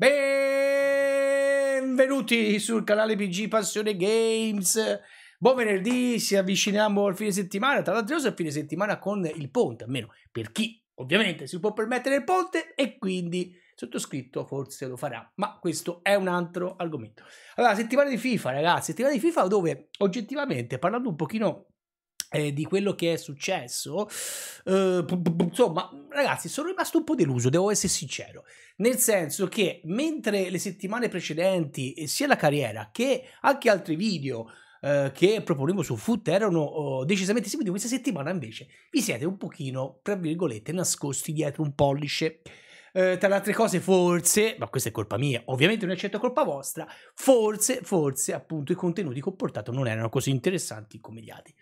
Benvenuti sul canale PG Passione Games. Buon venerdì, ci avviciniamo al fine settimana. Tra l'altro, è il fine settimana con il ponte, almeno per chi ovviamente si può permettere il ponte e quindi sottoscritto forse lo farà, ma questo è un altro argomento. Allora, settimana di FIFA, ragazzi, settimana di FIFA dove oggettivamente parlando un pochino eh, di quello che è successo, eh, insomma, ragazzi, sono rimasto un po' deluso, devo essere sincero. Nel senso che mentre le settimane precedenti, eh, sia la carriera che anche altri video eh, che proponevo su Foot erano oh, decisamente simili, questa settimana invece vi siete un pochino, tra virgolette, nascosti dietro un pollice. Eh, tra le altre cose, forse, ma questa è colpa mia, ovviamente non accetto colpa vostra, forse, forse appunto i contenuti che ho portato non erano così interessanti come gli altri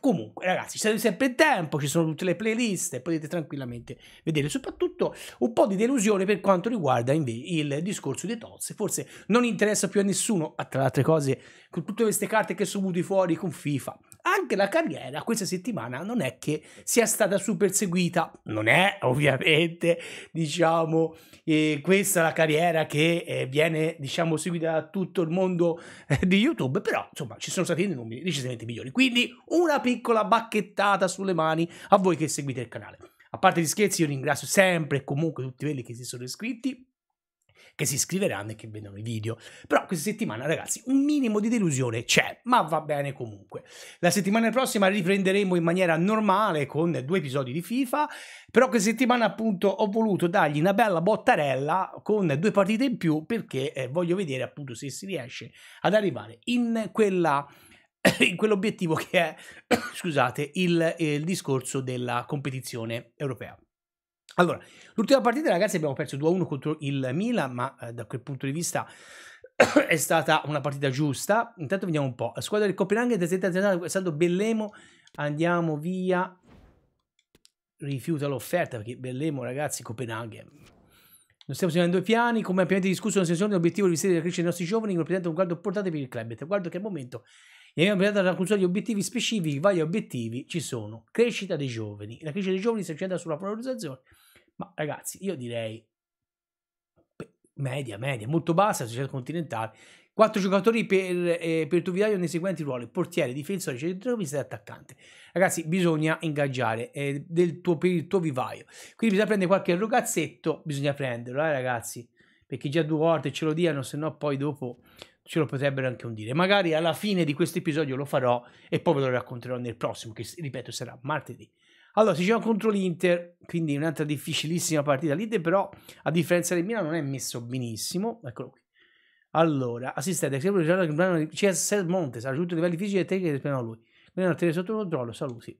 comunque ragazzi c'è sempre il tempo ci sono tutte le playlist potete tranquillamente vedere soprattutto un po' di delusione per quanto riguarda invece il discorso dei Toz forse non interessa più a nessuno tra le altre cose con tutte queste carte che sono venute fuori con FIFA anche la carriera questa settimana non è che sia stata super seguita, non è ovviamente, diciamo, eh, questa la carriera che eh, viene, diciamo, seguita da tutto il mondo eh, di YouTube, però insomma ci sono stati dei numeri decisamente migliori, quindi una piccola bacchettata sulle mani a voi che seguite il canale. A parte gli scherzi, io ringrazio sempre e comunque tutti quelli che si sono iscritti che si iscriveranno e che vedono i video. Però questa settimana, ragazzi, un minimo di delusione c'è, ma va bene comunque. La settimana prossima riprenderemo in maniera normale con due episodi di FIFA, però questa settimana appunto ho voluto dargli una bella bottarella con due partite in più perché eh, voglio vedere appunto se si riesce ad arrivare in quella in quell'obiettivo che è, scusate, il, il discorso della competizione europea. Allora, l'ultima partita ragazzi abbiamo perso 2-1 contro il Milan, ma eh, da quel punto di vista è stata una partita giusta. Intanto vediamo un po'. squadra del Copenaghen è saldo Bellemo, andiamo via. Rifiuta l'offerta perché Bellemo ragazzi Copenaghen. Non stiamo seguendo i piani, come ampiamente discusso nella sessione, l'obiettivo di vestire la crescita dei nostri giovani rappresenta un guardo portato per il club. Guardo che al momento gli abbiamo presentato la cultura di obiettivi specifici, vari obiettivi ci sono. Crescita dei giovani. La crescita dei giovani si accentra sulla valorizzazione ma ragazzi, io direi media, media, molto bassa, società continentale. Quattro giocatori per, eh, per Tovidaio nei seguenti ruoli, portiere, difensore, centrocampista e attaccante. Ragazzi, bisogna ingaggiare eh, tuo, per il tuo vivaio. Quindi bisogna prendere qualche ragazzetto, bisogna prenderlo, eh, ragazzi, perché già due volte ce lo diano, se no poi dopo ce lo potrebbero anche un dire. Magari alla fine di questo episodio lo farò e poi ve lo racconterò nel prossimo, che ripeto sarà martedì. Allora, si gioca contro l'Inter, quindi un'altra difficilissima partita. L'Inter però, a differenza del Milano, non è messo benissimo. Eccolo qui. Allora, assistente, esempio di giorno CS Montes ha raggiunto livelli fisici e tecnici che aspettano lui. Quindi non tenere sotto controllo, saluti.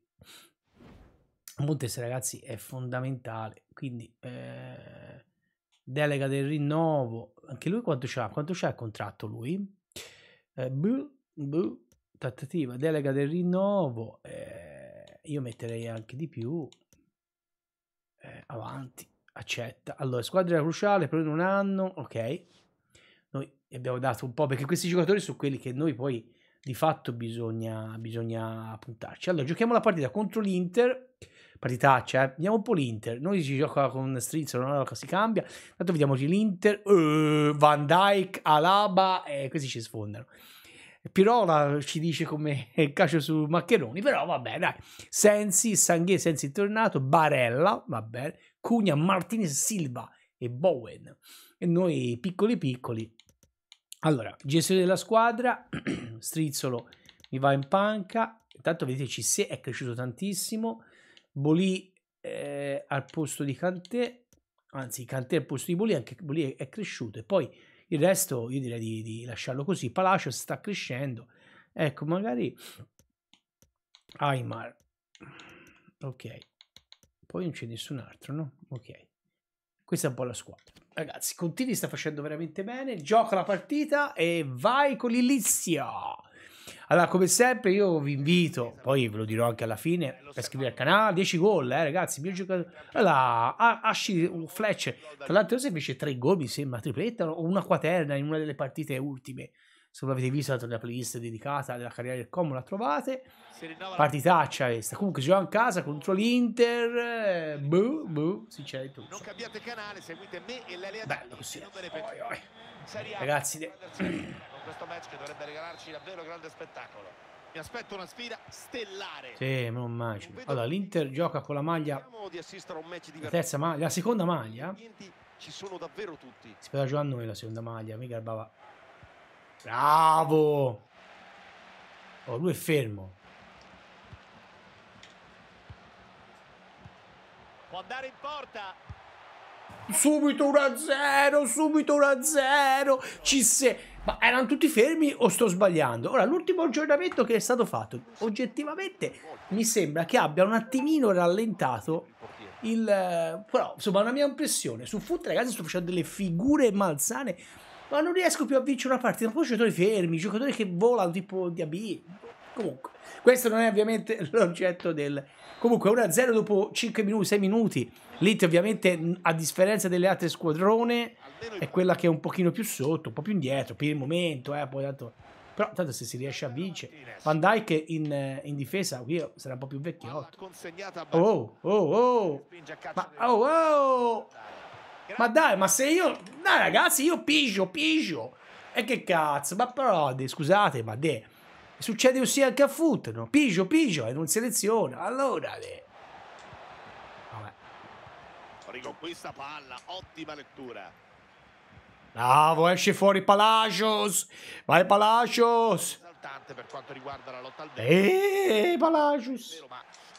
Montes, ragazzi, è fondamentale. Quindi, eh, delega del rinnovo. Anche lui quanto c'ha? Quanto c'ha il contratto lui? Eh, buh, buh, tattativa, delega del rinnovo. Eh, io metterei anche di più eh, avanti accetta allora squadra cruciale per un anno ok noi abbiamo dato un po' perché questi giocatori sono quelli che noi poi di fatto bisogna, bisogna puntarci allora giochiamo la partita contro l'Inter partitaccia eh. vediamo un po' l'Inter noi si gioca con Strizzo non si cambia tanto vediamo l'Inter uh, Van Dyke Alaba e eh, questi ci sfondano Pirola ci dice come il cacio su Maccheroni, però vabbè, dai. Sensi, Sanghè, Sensi tornato, Barella, vabbè, Cugna, Martinez, Silva e Bowen. E noi piccoli piccoli. Allora, gestione della squadra, Strizzolo mi va in panca, intanto vedete C6 è cresciuto tantissimo, Bolì eh, al posto di Cantè, anzi Cantè al posto di Bolì, anche Bolì è, è cresciuto e poi il resto io direi di, di lasciarlo così. Palacio sta crescendo. Ecco, magari Aymar. Ok. Poi non c'è nessun altro, no? Ok. Questa è un po' la squadra. Ragazzi, Contini sta facendo veramente bene. Gioca la partita e vai con l'Ilizia. Allora, come sempre, io vi invito, poi ve lo dirò anche alla fine, per iscrivervi al canale. 10 gol, eh, ragazzi. mio giocatore. Allora, un Fletcher, tra l'altro, se invece 3 gol, mi sembra, tripletta o una quaterna in una delle partite ultime se non l'avete vista nella playlist dedicata alla carriera del Como la trovate partitaccia questa comunque gioca in casa contro l'Inter buh eh, buh boh, si c'è tutto non cambiate canale seguite me e Lelia bello così oi, oi. ragazzi de... con questo match che dovrebbe regalarci davvero grande spettacolo mi aspetto una sfida stellare sì me lo immagino allora l'Inter gioca con la maglia la terza maglia la seconda maglia ci sono davvero tutti si poteva giocare a noi la seconda maglia mi garbava Bravo! Oh, lui è fermo. Può andare in porta. Subito 1-0, subito 1-0. Ci sei. Ma erano tutti fermi o sto sbagliando? Ora, l'ultimo aggiornamento che è stato fatto, oggettivamente mi sembra che abbia un attimino rallentato il... Eh, però, insomma, una mia impressione. Su foot, ragazzi, sto facendo delle figure malsane ma non riesco più a vincere una partita. poi giocatori fermi, giocatori che volano tipo di AB. Comunque, questo non è ovviamente l'oggetto del. Comunque, 1-0 dopo 5 minuti, 6 minuti. L'It, ovviamente, a differenza delle altre squadrone, è quella che è un pochino più sotto, un po' più indietro per il momento. Eh, poi tanto... Però, tanto, se si riesce a vincere, Van Dyke in, eh, in difesa qui sarà un po' più vecchiotto. Oh, oh, oh, oh, oh. Ma, oh, oh. Ma dai, ma se io... Dai ragazzi, io pigio, pigio. E che cazzo, ma però, scusate, ma de... Succede così anche a foot, no? Pigio, pigio, e non seleziona. Allora, de... Vabbè. Riconquista palla, ottima lettura. Bravo, esce fuori Palacios. Vai Palacios. Per quanto riguarda la lotta al Eeeh, Palacios. Vero,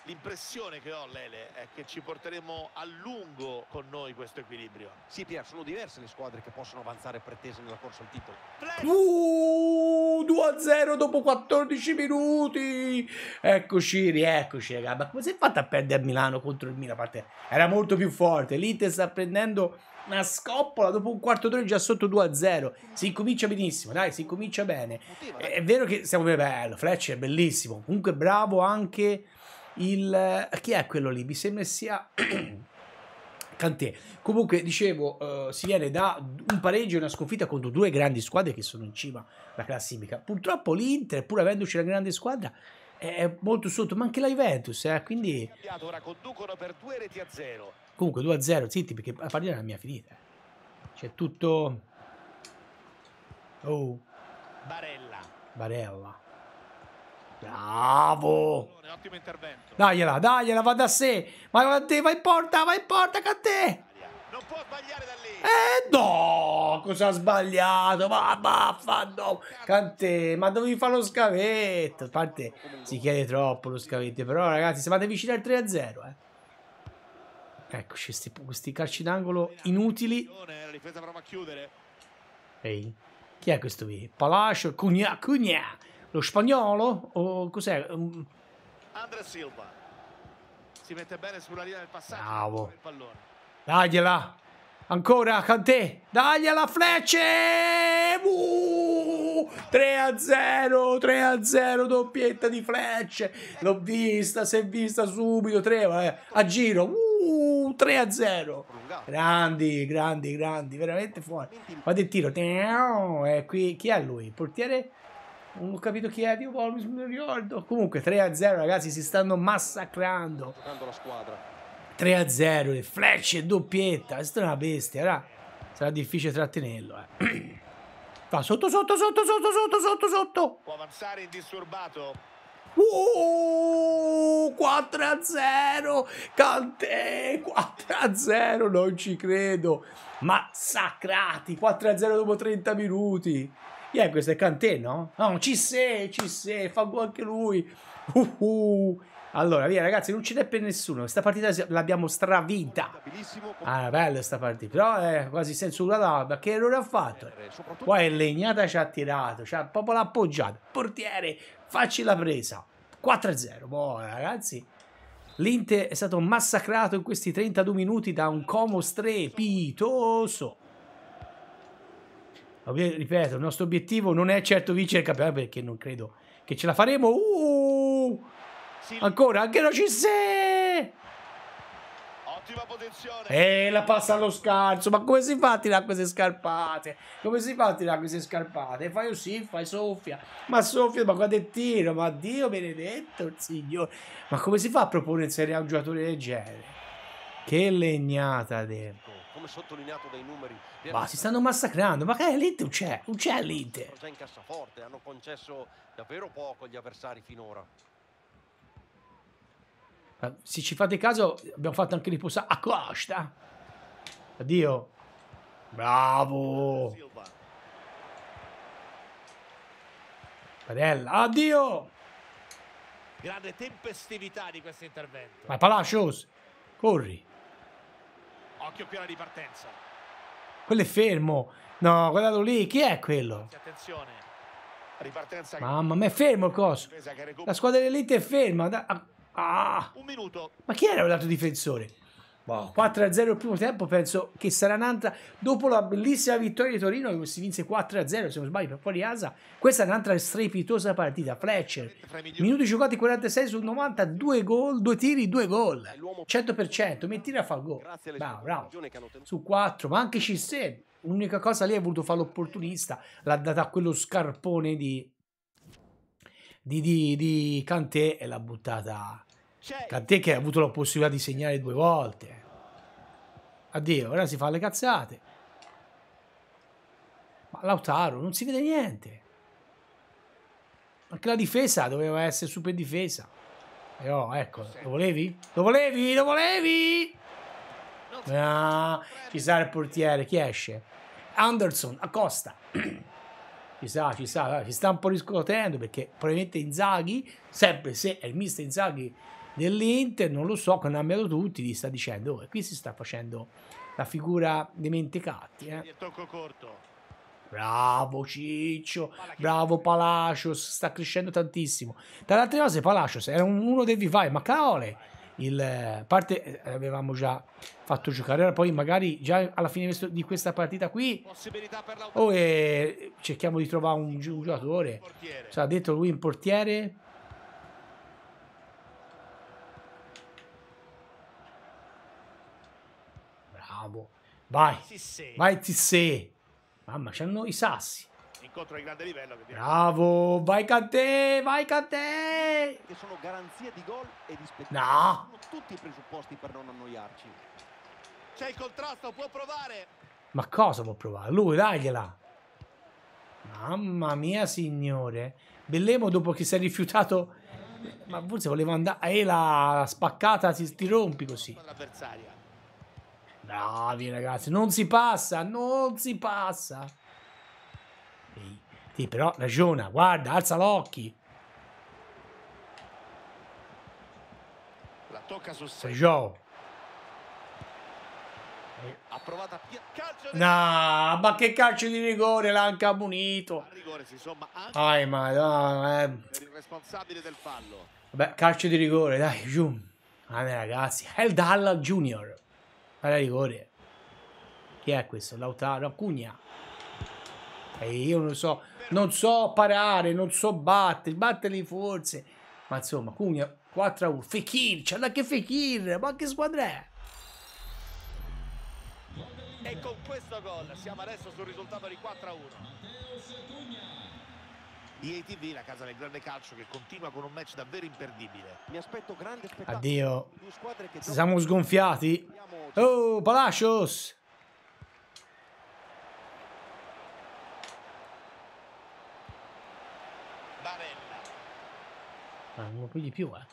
l'impressione che ho, Lele, è che ci porteremo a lungo con noi questo equilibrio. Sì, Pier, sono diverse le squadre che possono avanzare pretese nella corsa al titolo. Uh, 2-0 dopo 14 minuti. Eccoci, rieccoci, raga. Ma come si è fatta a perdere a Milano contro il Milan? Parte era molto più forte. L'Inter sta prendendo una scoppola dopo un quarto d'ora già sotto 2-0. Si incomincia benissimo, dai, si incomincia bene. È, è vero che siamo bello, Fletcher è bellissimo. Comunque bravo anche il, eh, chi è quello lì? Mi sembra sia Cantè. Comunque, dicevo, eh, si viene da un pareggio e una sconfitta contro due grandi squadre che sono in cima alla classifica. Purtroppo l'Inter, pur avendoci una grande squadra, è molto sotto, ma anche la Juventus, eh, quindi... Ora conducono per due reti a zero. Comunque 2 a 0, zitti, perché la partita è la mia finita. C'è tutto... Oh. Barella. Barella. Bravo! Ottimo intervento. Dagliela, dagliela, va da sé. Vai te, vai in porta, vai in porta, Cattè! Non può sbagliare da lì. Eh no, cosa ha sbagliato? Ma vaffanno. Cante, ma dovevi fare lo scavetto. A parte si chiede troppo lo scavetto, però ragazzi, siamo vicini al 3-0, eh. Eccoci, questi, questi calci d'angolo inutili. Ehi, chi è questo qui? Palacio, Cugna, Cugna lo spagnolo o cos'è? Andre Silva si mette bene sulla linea del passaggio. Bravo. Dagliela. Ancora Cantè. Dagliela Flecce! Uh, 3 a 0, 3 a 0, doppietta di Flecce. L'ho vista, si è vista subito, 3 a giro. Uh, 3 a 0. Grandi, grandi, grandi, veramente fuori. Guarda il tiro. E eh, qui chi è lui? Il portiere non ho capito chi è Dio Volmis, mi ricordo. Comunque 3-0 ragazzi, si stanno massacrando. 3-0, le frecce, doppietta. Questa è una bestia, raga. Sarà difficile trattenerlo, eh. Va sotto, sotto, sotto, sotto, sotto, sotto, sotto. Può avanzare indisturbato. Uh, 4 a 0 Cantè 4 a 0 non ci credo massacrati 4 a 0 dopo 30 minuti yeah, questo è Cantè, no? No, ci sei, ci sei, fa gol anche lui. Uh, uh. Allora, via ragazzi, non ci n'è per nessuno. Questa partita l'abbiamo stravinta. Ah, bella sta partita. Però è eh, quasi senza una ma che errore ha fatto? Eh, Qua è legnata, ci ha tirato, ci ha proprio l'appoggiato. Portiere, facci la presa. 4-0. Boh, ragazzi. L'Inter è stato massacrato in questi 32 minuti da un Como strepitoso. Ripeto, il nostro obiettivo non è certo vincere il campionato perché non credo che ce la faremo. Uh, ancora, anche la Cissè! E la passa allo scarso. Ma come si fa a tirare queste scarpate? Come si fa a tirare queste scarpate? Fai così, fai soffia. Ma soffia, ma quando è tiro? Ma Dio benedetto il Signore. Ma come si fa a proporre in Serie A un giocatore del genere? Che legnata dentro come sottolineato dai numeri. Ma si stanno massacrando, ma che l'Inter c'è? Non c'è l'Inter. Già in cassaforte, hanno concesso davvero poco agli avversari finora. Se ci fate caso, abbiamo fatto anche riposa a costa. Addio. Bravo. Padella, addio. Grande tempestività di questo intervento. Ma Palacios, corri. Occhio più alla ripartenza. Quello è fermo. No, guardalo lì. Chi è quello? Attenzione. Ripartenza. Mamma mia, è fermo il coso. La squadra dell'elite è ferma. Ah. Un minuto. Ma chi era l'altro difensore? Wow. 4-0 il primo tempo, penso che sarà un'altra. Dopo la bellissima vittoria di Torino, che si vinse 4-0, se non sbaglio, per fuori Asa, questa è un'altra strepitosa partita. Fletcher, minuti giocati 46 su 90, due gol, due tiri, due gol. 100%, mettila a fa gol. Bravo, bravo. Su 4, ma anche Cissé. L'unica cosa lì ha voluto fare l'opportunista, l'ha data a quello scarpone di, di, di, di Cantè e l'ha buttata cioè... Tant'è che ha avuto la possibilità di segnare due volte. Addio, ora si fa le cazzate. Ma Lautaro non si vede niente. Anche la difesa doveva essere super difesa. E oh, ecco, lo volevi? Lo volevi? Lo volevi? Ah, ci sarà il portiere, chi esce? Anderson, Acosta. ci sa, ci sa, ci sta un po' riscuotendo perché probabilmente Inzaghi, sempre se è il mister Inzaghi dell'Inter, non lo so, cambiato tutti, gli sta dicendo, oh, qui si sta facendo la figura dei mentecatti. Eh. Bravo Ciccio, bravo Palacios, sta crescendo tantissimo. Tra le altre cose Palacios era uno dei vivai, ma cavole, il eh, parte eh, avevamo già fatto giocare, ora poi magari già alla fine di questa partita qui oh, eh, cerchiamo di trovare un giocatore. Ci cioè, ha detto lui in portiere Vai, vai Tissé. Mamma, c'hanno i sassi. Incontro di grande livello. Bravo, vai Cantè, vai Cantè. Che sono garanzia di gol e di spettacolo. No. Sono tutti i presupposti per non annoiarci. C'è il contrasto, può provare. Ma cosa può provare? Lui, dagliela. Mamma mia, signore. Bellemo dopo che si è rifiutato... Ma forse voleva andare... E eh, la spaccata ti, ti rompi così. L'avversaria. Bravi ragazzi, non si passa, non si passa. Sì, sì però ragiona, guarda, alza l'occhio. La tocca su Sejou. Eh. Ha provato a calcio No, ma che calcio di rigore l'ha anche ammonito. Ai, ma dai, no, eh. il responsabile del fallo. Vabbè, calcio di rigore, dai, giù. Ah, ragazzi, è il Dalla Junior. Palla rigore. Chi è questo? Lautaro? Cugna. E io non lo so, non so parare, non so battere, batterli forse. Ma insomma, Cugna 4 a 1. Fekir, c'è anche Fekir, ma che squadra è? E con questo gol siamo adesso sul risultato di 4 a 1. IATV, la casa del grande calcio che continua con un match davvero imperdibile. Mi aspetto grande spettacolo. Addio. Siamo sgonfiati. Oh, Palacios! Barella. Ah, non più di più, eh.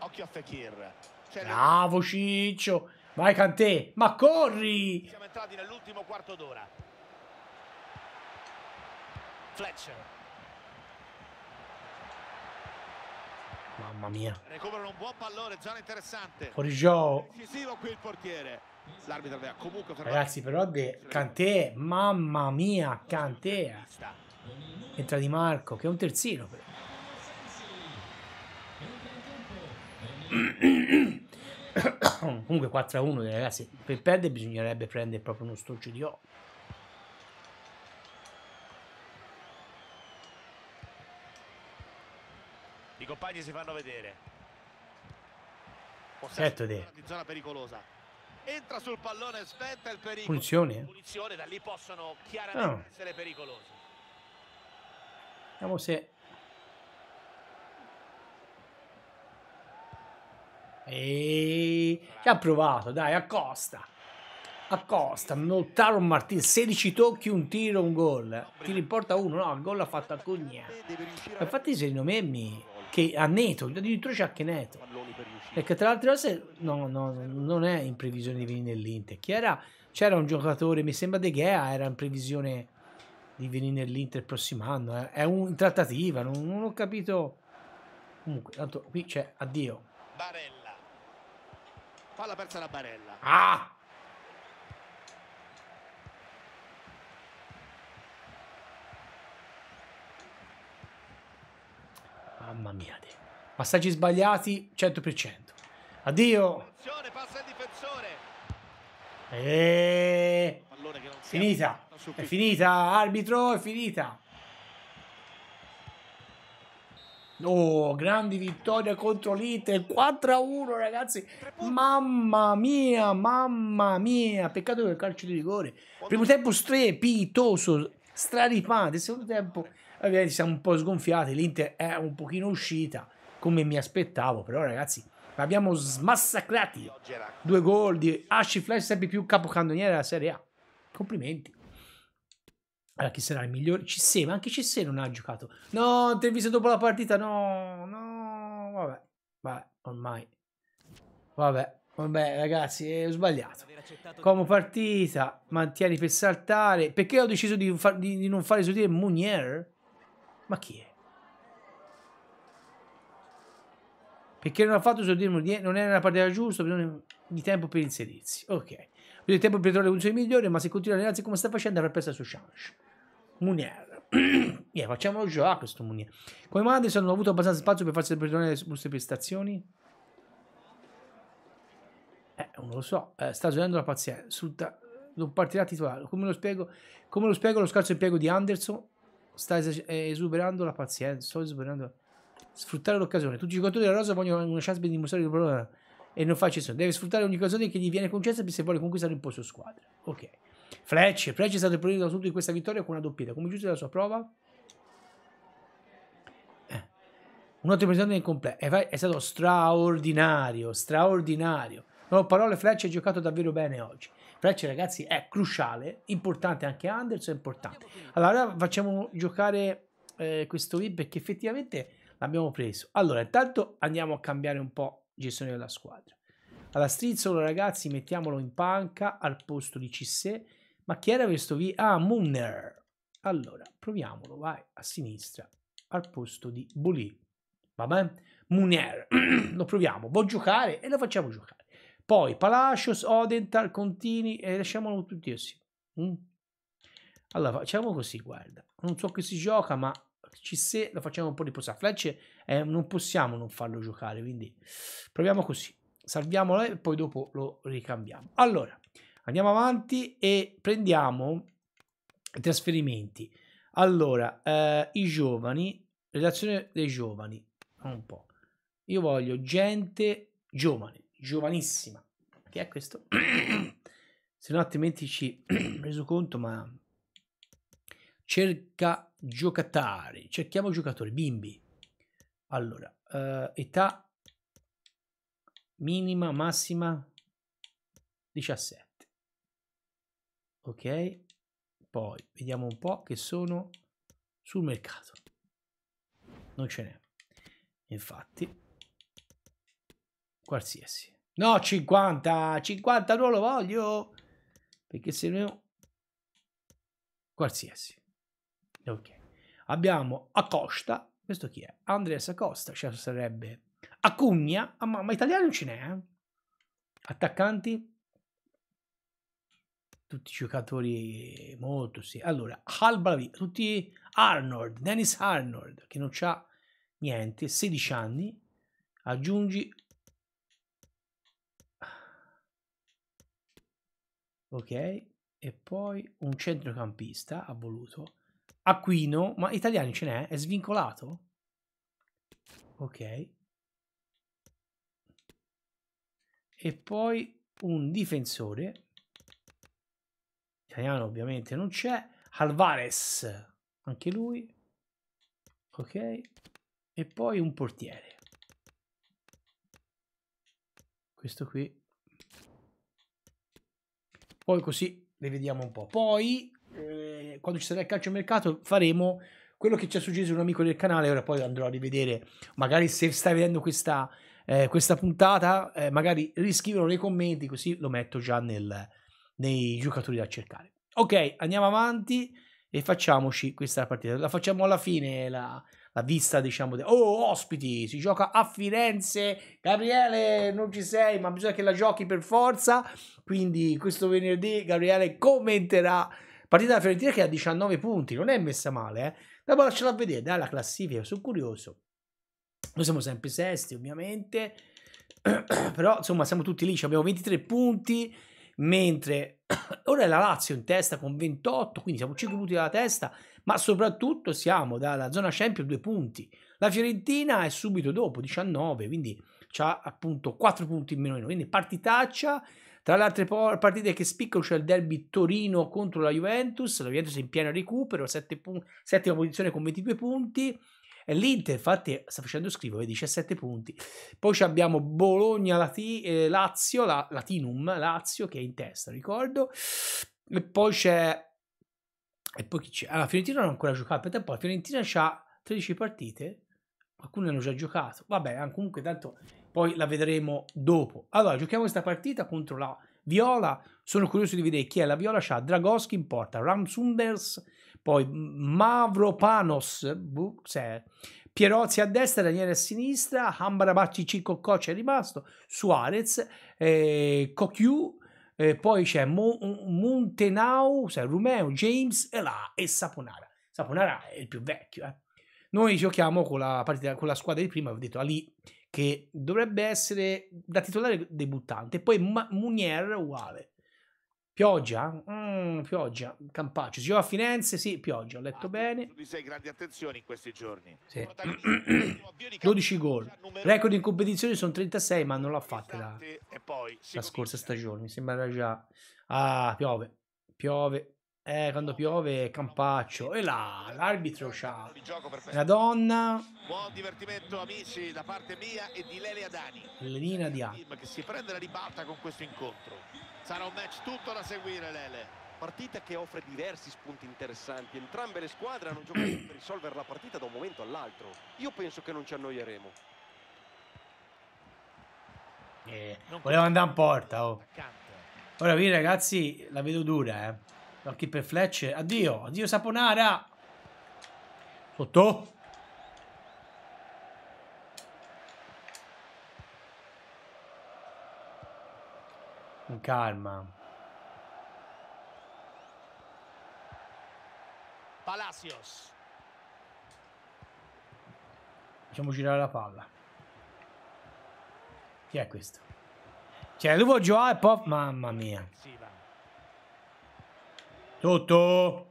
Occhio a Fekir. Bravo Ciccio. Vai Cantè, ma corri! Siamo entrati nell'ultimo quarto d'ora. Fletcher. Mamma mia. Recuperano un buon pallone, zona interessante. Fuori gioco. Decisivo qui il portiere. L'arbitro aveva comunque fermato. Ragazzi, però de... Cantè, mamma mia, Cantè. Entra Di Marco, che è un terzino. Però. Comunque 4 a 1 ragazzi, per perdere bisognerebbe prendere proprio uno storcio di O. compagni si fanno vedere. Certo, di zona pericolosa. Entra sul pallone, spenta il pericolo. Punizione. Punizione, da lì possono chiaramente no. Ah. essere pericolosi. Vediamo se... Eeeh, Ci ha provato, dai, accosta. Accosta, Noltaro Martin, 16 tocchi, un tiro, un gol. Ti riporta uno, no, il gol l'ha fatto a Cugna. Infatti secondo me mi che a Neto, addirittura c'è anche Neto. Perché tra le altre cose no, no, non è in previsione di venire nell'Inter. Chi era? C'era un giocatore, mi sembra De Gea, era in previsione di venire nell'Inter il prossimo anno. Eh. È un, in trattativa, non, non, ho capito. Comunque, tanto qui c'è addio. Barella. Palla persa da Barella. Ah! Mamma mia, Dio. Passaggi sbagliati 100%. Addio. passa il difensore. Eh, e... Finita. È finita, arbitro, è finita. Oh, grandi vittoria contro l'Inter 4 a 1, ragazzi. Mamma mia, mamma mia. Peccato che il calcio di rigore. Primo tempo strepitoso, straripante. Secondo tempo ovviamente eh, siamo un po' sgonfiati, l'Inter è un pochino uscita, come mi aspettavo, però ragazzi l'abbiamo smassacrati. Due gol di Ashi Flash, sempre più capocannoniere della Serie A. Complimenti. Allora, chi sarà il migliore? Cissé, ma anche Cissé non ha giocato. No, intervista dopo la partita, no, no, vabbè, vabbè, ormai. Vabbè, vabbè, ragazzi, eh, ho sbagliato. Come partita, mantieni per saltare. Perché ho deciso di, far, di, di non fare esordire Munier? Ma chi è? Perché non ha fatto il sul Dinamo non era la partita giusta, bisogna di tempo per inserirsi. Ok. di tempo per trovare le condizioni migliori, ma se continua a allenarsi come sta facendo avrà perso su chance. Munier. yeah, facciamolo giocare questo Munier. Come se non ha avuto abbastanza spazio per farsi perdonare le vostre prestazioni? Eh, non lo so, eh, sta giocando la pazienza. Sulta, non partirà titolare. Come lo spiego, come lo, spiego lo scarso impiego di Anderson Sta eh, esuberando la pazienza. Sto esuberando. Sfruttare l'occasione. Tutti i giocatori della Rosa vogliono una chance di dimostrare il loro e non fa eccezione. Deve sfruttare ogni occasione che gli viene concessa se vuole conquistare un posto squadra. Ok. Fletcher. Fletcher è stato il primo da tutto di questa vittoria con una doppietta. Come giusto della sua prova. Eh. Un ottimo risultato nel completo. Eh, è stato straordinario. Straordinario. Non ho parole. Fletch ha giocato davvero bene oggi. Fletcher ragazzi è cruciale, importante anche Anderson, è importante. Allora facciamo giocare eh, questo Ib perché effettivamente l'abbiamo preso. Allora intanto andiamo a cambiare un po' gestione della squadra. Allora Strizzolo ragazzi mettiamolo in panca al posto di Cissé. Ma chi era questo V? Ah, Munner. Allora, proviamolo, vai a sinistra al posto di Bolì. Va bene? Munner, lo proviamo, può giocare e lo facciamo giocare. Poi Palacios, Odenthal, Contini e eh, lasciamolo tutti così. Mm? Allora facciamo così, guarda. Non so che si gioca, ma ci se lo facciamo un po' riposare. Fletch eh, non possiamo non farlo giocare, quindi proviamo così. Salviamolo e poi dopo lo ricambiamo. Allora, andiamo avanti e prendiamo i trasferimenti. Allora, eh, i giovani, relazione dei giovani, un po'. Io voglio gente giovane giovanissima. Che è questo? Se no, altrimenti ci reso conto, ma cerca giocatori. Cerchiamo giocatori, bimbi. Allora, uh, età minima, massima 17. Ok, poi vediamo un po' che sono sul mercato. Non ce n'è. Infatti, Qualsiasi. No, 50, 50 non lo voglio. Perché se no... Qualsiasi. Ok. Abbiamo Acosta. Questo chi è? Andres Acosta. Cioè sarebbe Acugna. Ah, ma, ma italiano ce n'è, eh? Attaccanti. Tutti giocatori molto, sì. Allora, Halbravi, tutti Arnold, Dennis Arnold, che non c'ha niente, 16 anni. Aggiungi ok, e poi un centrocampista ha voluto. Aquino, ma italiani ce n'è? È svincolato? Ok. E poi un difensore. Italiano ovviamente non c'è. Alvarez, anche lui. Ok. E poi un portiere. Questo qui poi così le vediamo un po'. Poi, eh, quando ci sarà il calcio mercato, faremo quello che ci ha suggerito un amico del canale. Ora poi andrò a rivedere, magari se stai vedendo questa, eh, questa puntata, eh, magari riscrivono nei commenti, così lo metto già nel, nei giocatori da cercare. Ok, andiamo avanti e facciamoci questa partita. La facciamo alla fine la, la vista, diciamo, de- oh, ospiti, si gioca a Firenze, Gabriele non ci sei, ma bisogna che la giochi per forza, quindi questo venerdì Gabriele commenterà partita da Fiorentina che ha 19 punti, non è messa male, eh. Dopo lasciala vedere, dai la classifica, sono curioso. Noi siamo sempre sesti, ovviamente, però insomma siamo tutti lì, abbiamo 23 punti, mentre ora è la Lazio in testa con 28, quindi siamo 5 punti dalla testa ma soprattutto siamo dalla zona Champions due punti. La Fiorentina è subito dopo, 19, quindi ha appunto 4 punti in meno. Quindi partitaccia, tra le altre partite che spiccano c'è il derby Torino contro la Juventus, la Juventus in pieno recupero, pun- settima posizione con 22 punti. E L'Inter infatti sta facendo scrivere 17 punti. Poi abbiamo Bologna eh, Lazio, la- Latinum Lazio che è in testa, ricordo. E poi c'è e poi chi c'è? Allora, Fiorentina non ha ancora giocato, aspetta un la Fiorentina ha 13 partite, alcune hanno già giocato, vabbè, ah, comunque tanto poi la vedremo dopo. Allora, giochiamo questa partita contro la Viola, sono curioso di vedere chi è la Viola, c'ha Dragoschi in porta, Ramsunders, poi Mavropanos, buh, Pierozzi a destra, Daniele a sinistra, Ambarabacci, Cicco Coccia è rimasto, Suarez, eh, Cocchiù, eh, poi c'è Mo- Montenau, cioè Romeo, James e, là, e Saponara. Saponara è il più vecchio. Eh. Noi giochiamo con la, partita, con la squadra di prima, avevo detto Ali, ah, che dovrebbe essere da titolare debuttante, poi Ma- Munier uguale. Pioggia? Mm, pioggia, Campaccio. Si gioca a Firenze? Sì, pioggia, ho letto bene. Di sei grandi attenzioni in questi giorni. Sì. 12 gol. Record in competizione sono 36, ma non l'ha fatta la, la scorsa stagione. Mi sembra già... Ah, piove, piove. Eh, quando piove Campaccio. E là, l'arbitro c'ha la donna. Buon divertimento amici da parte mia e di Lelia Dani. Lelina di A. Che si prende la ribalta con questo incontro. Sarà un match tutto da seguire Lele. Partita che offre diversi spunti interessanti. Entrambe le squadre hanno giocato per risolvere la partita da un momento all'altro. Io penso che non ci annoieremo. Eh, volevo andare in porta. Oh. Ora qui ragazzi la vedo dura. Eh. Occhi per Fletch. Addio, addio Saponara. Sotto. calma. Palacios. Facciamo girare la palla. Chi è questo? Cioè, lui può giocare e poi... Mamma mia. Tutto.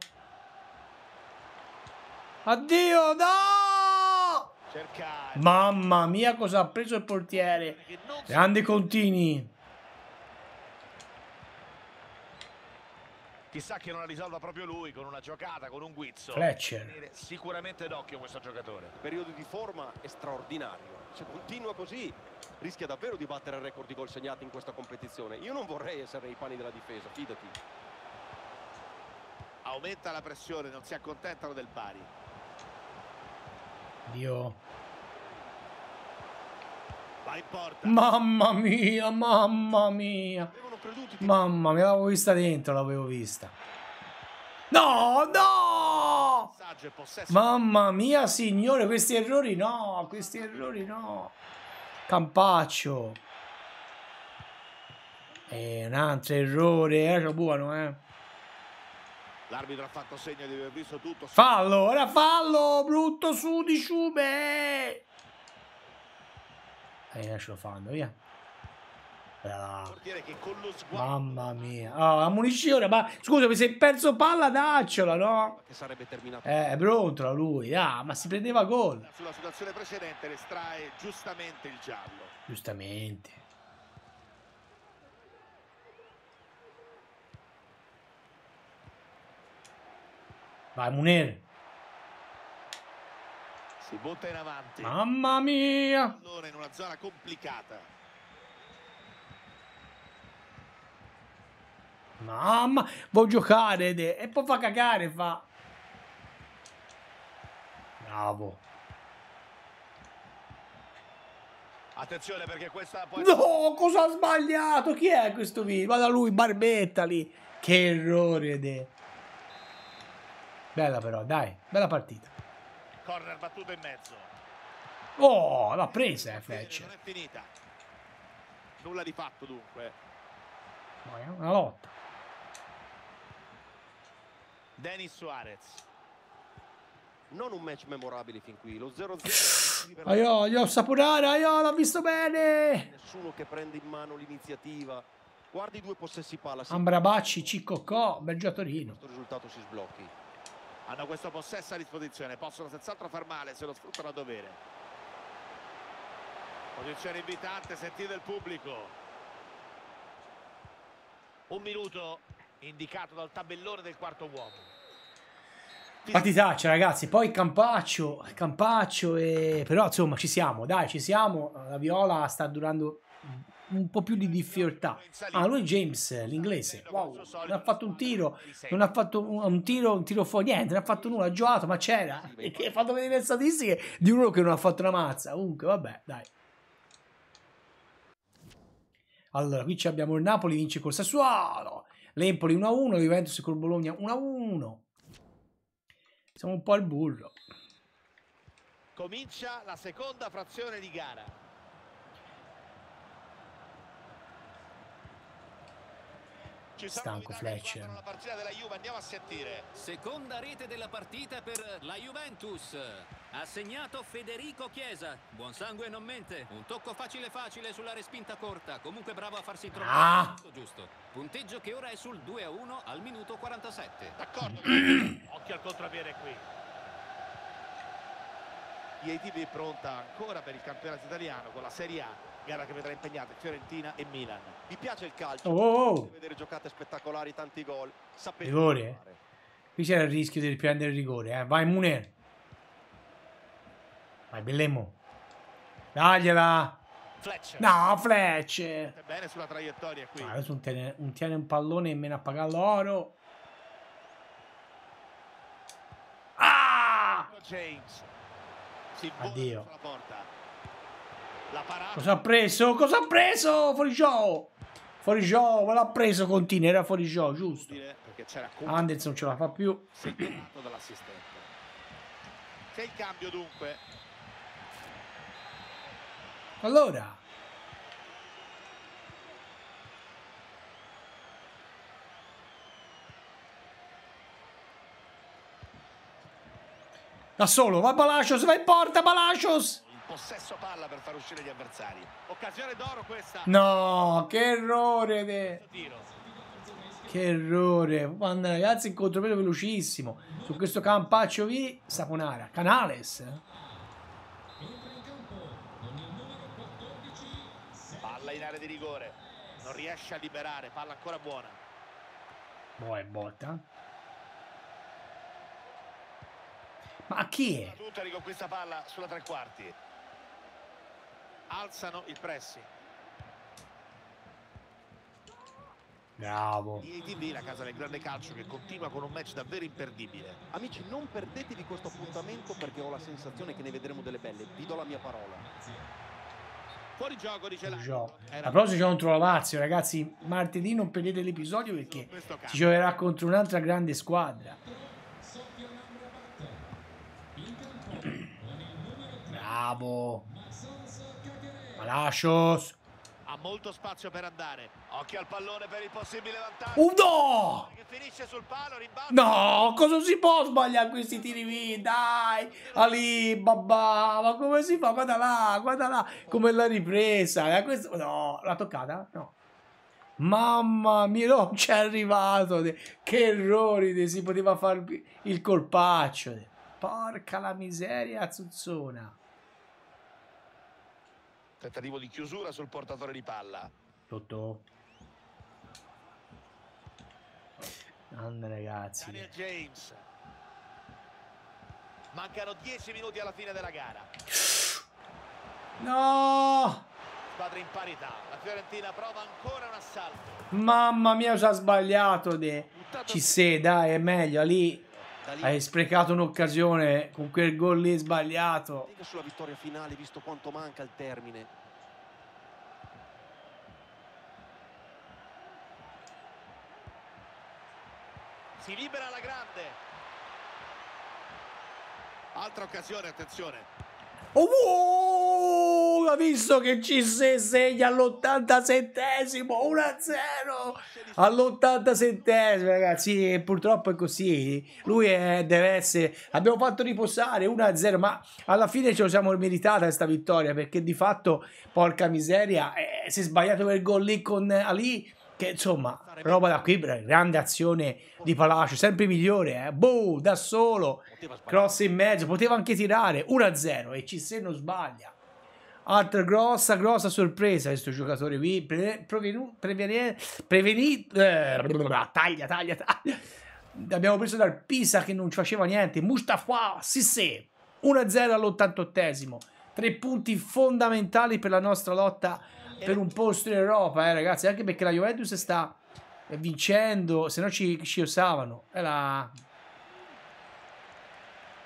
Addio, no! Mamma mia, cosa ha preso il portiere. Grande Contini. chissà che non la risolva proprio lui con una giocata, con un guizzo. Fletcher. Sicuramente d'occhio questo giocatore. Periodo di forma è straordinario. Se continua così rischia davvero di battere il record di gol segnati in questa competizione. Io non vorrei essere ai panni della difesa, fidati. Aumenta la pressione, non si accontentano del pari. Dio. Mamma mia, mamma mia. Mamma mia, l'avevo vista dentro, l'avevo vista. No, no! Mamma mia, signore, questi errori no, questi errori no. Campaccio. E eh, un altro errore, eh, lo buono, eh. L'arbitro ha fatto segno di aver visto tutto. Fallo, ora fallo, brutto su di Sciube. E eh, lo fanno, via. Ah, mamma mia. Ah, la munizione, ma scusami, se perso palla dacciola, no? Che sarebbe terminato. Eh, è lui. Ah, ma si prendeva gol. Sulla situazione precedente estrae giustamente il giallo. Giustamente. Vai Munir. Si butta in avanti. Mamma mia! Allora in una zona complicata. Mamma, vuoi giocare de. e poi fa cagare, fa. Bravo. Attenzione perché questa poi... No, cosa ha sbagliato? Chi è questo video? Vada lui, Barbetta lì. Che errore, de. Bella però, dai, bella partita. Corner battuto in mezzo. Oh, l'ha presa, eh, Fletch. Non è finita. Nulla di fatto dunque. Una lotta. Denis Suarez non un match memorabile fin qui lo 0-0 Aio, io Saponara, Aio l'ha visto bene nessuno che prende in mano l'iniziativa guardi i due possessi palla Ambrabacci, Ciccocò, bel Torino. questo risultato si sblocchi hanno questo possesso a disposizione possono senz'altro far male se lo sfruttano a dovere posizione invitante, sentite il pubblico un minuto indicato dal tabellone del quarto uomo. Partitaccia ragazzi, poi Campaccio, Campaccio e... però insomma ci siamo, dai ci siamo, la Viola sta durando un po' più di difficoltà. Ah, lui James, l'inglese, wow, non ha fatto un tiro, non ha fatto un, un tiro, un tiro fuori, niente, non ha fatto nulla, ha giocato, ma c'era, perché ha fatto vedere le statistiche di uno che non ha fatto una mazza, comunque vabbè, dai. Allora, qui abbiamo il Napoli vince col Sassuolo, l'Empoli 1-1, Juventus col Bologna 1-1. Siamo un po' al burro. Comincia la seconda frazione di gara. stanco Fletcher. La partita della Juve andiamo a sentire. Seconda rete della partita per la Juventus. Ha segnato Federico Chiesa. Buon sangue non mente. Un tocco facile facile sulla respinta corta. Comunque bravo a farsi trovare. Ah. Giusto. Punteggio che ora è sul 2-1 al minuto 47. D'accordo. Occhio al contrapiede qui. IATV è pronta ancora per il campionato italiano con la Serie A Gara che vedrà impegnate Fiorentina e Milan. Mi piace il calcio? Oh, oh, oh. Vedere giocate spettacolari, tanti gol. Sapete rigore. Eh. Qui c'era il rischio di riprendere il rigore. Eh. Vai Muner. Vai Bellemo. Dagliela. Fletcher. No, Fletcher. bene sulla traiettoria qui. Ah, adesso un tiene, un tiene un pallone e meno a pagare l'oro. Ah! James. Si Addio. sulla porta. Cosa ha preso? Cosa ha preso? Fuori gioco! Fuori gioco, l'ha preso Contini, era fuori gioco, giusto. Anderson ce la fa più. Segnalato C'è il cambio dunque. Allora. Da solo, va Palacios, va in porta Palacios! possesso palla per far uscire gli avversari. Occasione d'oro questa. No, che errore. De... Che errore. Guarda, ragazzi, incontro velocissimo. Su questo campaccio qui, Saponara. Canales. Palla in area di rigore. Non riesce a liberare. Palla ancora buona. Boh, è botta. Ma chi è? Tutta riconquista palla sulla tre quarti alzano il pressi. Bravo. I la casa del grande calcio, che continua con un match davvero imperdibile. Amici, non perdetevi questo appuntamento perché ho la sensazione che ne vedremo delle belle. Vi do la mia parola. Fuori gioco, dice la A proposito contro la Lazio, ragazzi, martedì non perdete l'episodio perché si giocherà contro un'altra grande squadra. Bravo. Palacios. Ha molto spazio per andare. Occhio al pallone per il possibile vantaggio. Uh, no! Palo, no, cosa si può sbagliare questi tiri lì? Dai! Ali, babà, ma come si fa? Guarda là, guarda là, come l'ha ripresa. Eh, no, l'ha toccata? No. Mamma mia, non c'è arrivato. Che errori, si poteva fare il colpaccio. Porca la miseria, Zuzzona tentativo di chiusura sul portatore di palla Totò grande ragazzi Daniel James mancano 10 minuti alla fine della gara no squadra in parità la Fiorentina prova ancora un assalto mamma mia ci ha sbagliato de... ci sei dai è meglio lì hai sprecato un'occasione con quel gol lì sbagliato. Sulla vittoria finale, visto quanto manca il termine. Si libera la grande. Altra occasione, attenzione. Oh! Wow! ha visto che CC segna all'87esimo 1-0 all'87esimo ragazzi purtroppo è così lui è, deve essere abbiamo fatto riposare 1-0 ma alla fine ce lo siamo meritata questa vittoria perché di fatto porca miseria eh, si è sbagliato quel gol lì con Ali che insomma roba da qui grande azione di Palacio sempre migliore eh? boh da solo cross in mezzo poteva anche tirare 1-0 e Cissé non sbaglia Altra grossa, grossa sorpresa questo giocatore qui. Pre, provenu, preveni, eh, taglia, taglia, taglia. Abbiamo preso dal Pisa che non ci faceva niente. Mustafa sì, sì. 1-0 all'88esimo. Tre punti fondamentali per la nostra lotta per un posto in Europa, eh, ragazzi. Anche perché la Juventus sta vincendo, se no ci, ci osavano. È la...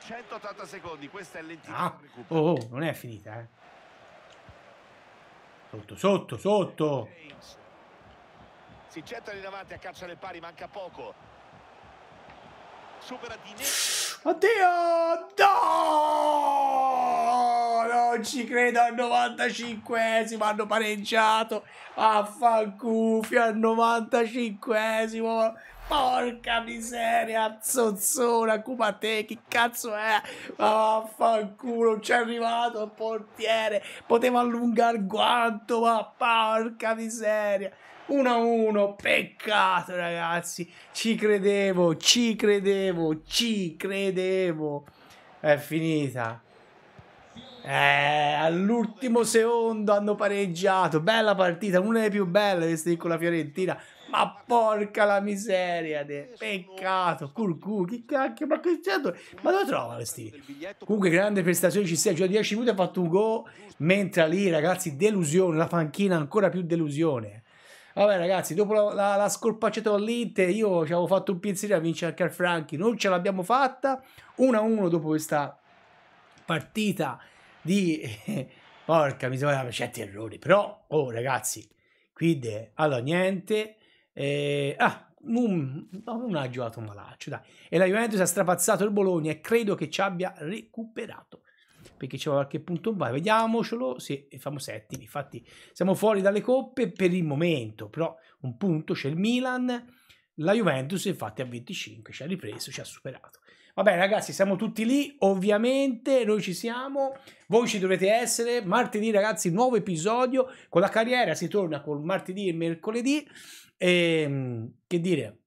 180 secondi, questa è l'entità. Ah, oh, oh, non è finita, eh. Sotto, sotto, sotto. Si getta lì davanti a caccia le pari, manca poco. Supera di netto. Oddio! No! Non ci credo al 95esimo, hanno pareggiato. Affangufio al 95esimo. Porca miseria, zozzona, Kumate, che cazzo è? Vaffanculo, non c'è arrivato il portiere. Poteva allungare il guanto, ma porca miseria. 1-1, a peccato ragazzi, ci credevo, ci credevo, ci credevo. È finita. Eh, all'ultimo secondo hanno pareggiato. Bella partita, una delle più belle questa con la Fiorentina. Ma porca la miseria, de. peccato. Curcù, chi cacchio, ma che certo, ma dove trova questi? Comunque, grande prestazione ci sia. Cioè, 10 minuti ha fatto un go. Mentre lì, ragazzi, delusione. La panchina, ancora più delusione. Vabbè, ragazzi, dopo la, la, la scorpacciata all'Inter, io ci avevo fatto un pensiero a vincere anche al Franchi. Non ce l'abbiamo fatta. 1-1 dopo questa partita di. Porca miseria, certi errori. Però, oh, ragazzi, quindi, allora, niente. Eh, ah, non, non, ha giocato un malaccio, dai. E la Juventus ha strapazzato il Bologna e credo che ci abbia recuperato perché c'è qualche punto in vai, vediamocelo, sì, e siamo settimi, infatti siamo fuori dalle coppe per il momento, però un punto c'è il Milan, la Juventus infatti a 25 ci ha ripreso, ci ha superato. Va bene ragazzi, siamo tutti lì, ovviamente noi ci siamo, voi ci dovete essere, martedì ragazzi nuovo episodio, con la carriera si torna col martedì e mercoledì, e ehm, che dire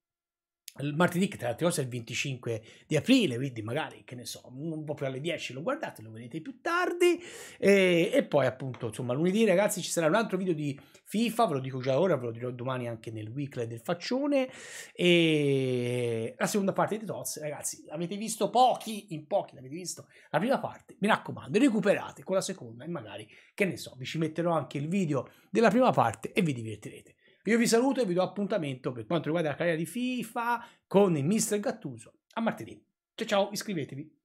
il martedì che tra cose, è il 25 di aprile, quindi magari che ne so, un po' più alle 10 lo guardate, lo vedete più tardi e, e, poi appunto insomma lunedì ragazzi ci sarà un altro video di FIFA, ve lo dico già ora, ve lo dirò domani anche nel weekly del faccione e la seconda parte di Toz ragazzi l'avete visto pochi, in pochi l'avete visto la prima parte, mi raccomando recuperate con la seconda e magari che ne so vi ci metterò anche il video della prima parte e vi divertirete. Io vi saluto e vi do appuntamento per quanto riguarda la carriera di FIFA con il mister Gattuso a martedì. Ciao ciao, iscrivetevi.